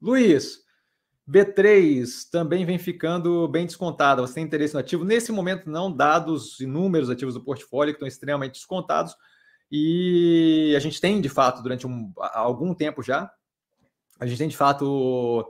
Luiz, B3 também vem ficando bem descontada. Você tem interesse no ativo? Nesse momento, não, dados inúmeros ativos do portfólio que estão extremamente descontados. E a gente tem, de fato, durante um, algum tempo já, a gente tem, de fato,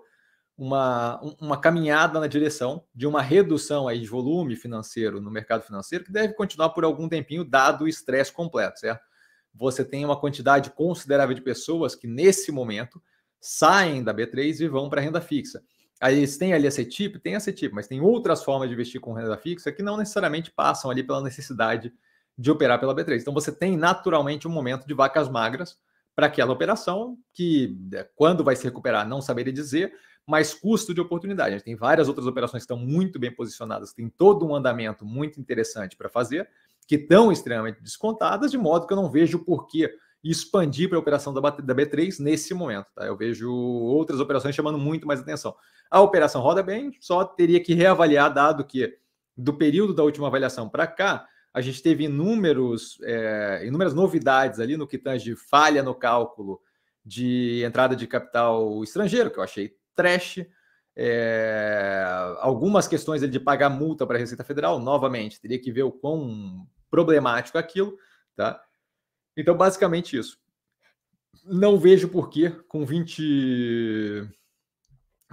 uma, uma caminhada na direção de uma redução aí de volume financeiro no mercado financeiro, que deve continuar por algum tempinho, dado o estresse completo, certo? Você tem uma quantidade considerável de pessoas que, nesse momento, saem da B3 e vão para renda fixa. Aí eles têm ali a CETIP, tem a CETIP, mas tem outras formas de investir com renda fixa que não necessariamente passam ali pela necessidade de operar pela B3. Então você tem naturalmente um momento de vacas magras para aquela operação que eh, quando vai se recuperar não saberia dizer, mas custo de oportunidade. A gente tem várias outras operações que estão muito bem posicionadas, tem todo um andamento muito interessante para fazer, que estão extremamente descontadas, de modo que eu não vejo por porquê expandir para a operação da, B3 nesse momento. Tá? Eu vejo outras operações chamando muito mais atenção. A operação roda bem, só teria que reavaliar, dado que do período da última avaliação para cá, a gente teve inúmeros, é, inúmeras novidades ali no que tange falha no cálculo de entrada de capital estrangeiro, que eu achei trash. É, algumas questões de pagar multa para a Receita Federal, novamente, teria que ver o quão problemático é aquilo, tá? Então, basicamente isso. Não vejo porquê, com 20,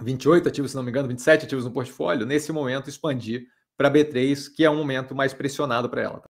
28 ativos, se não me engano, 27 ativos no portfólio, nesse momento expandir para B3, que é um momento mais pressionado para ela. Tá?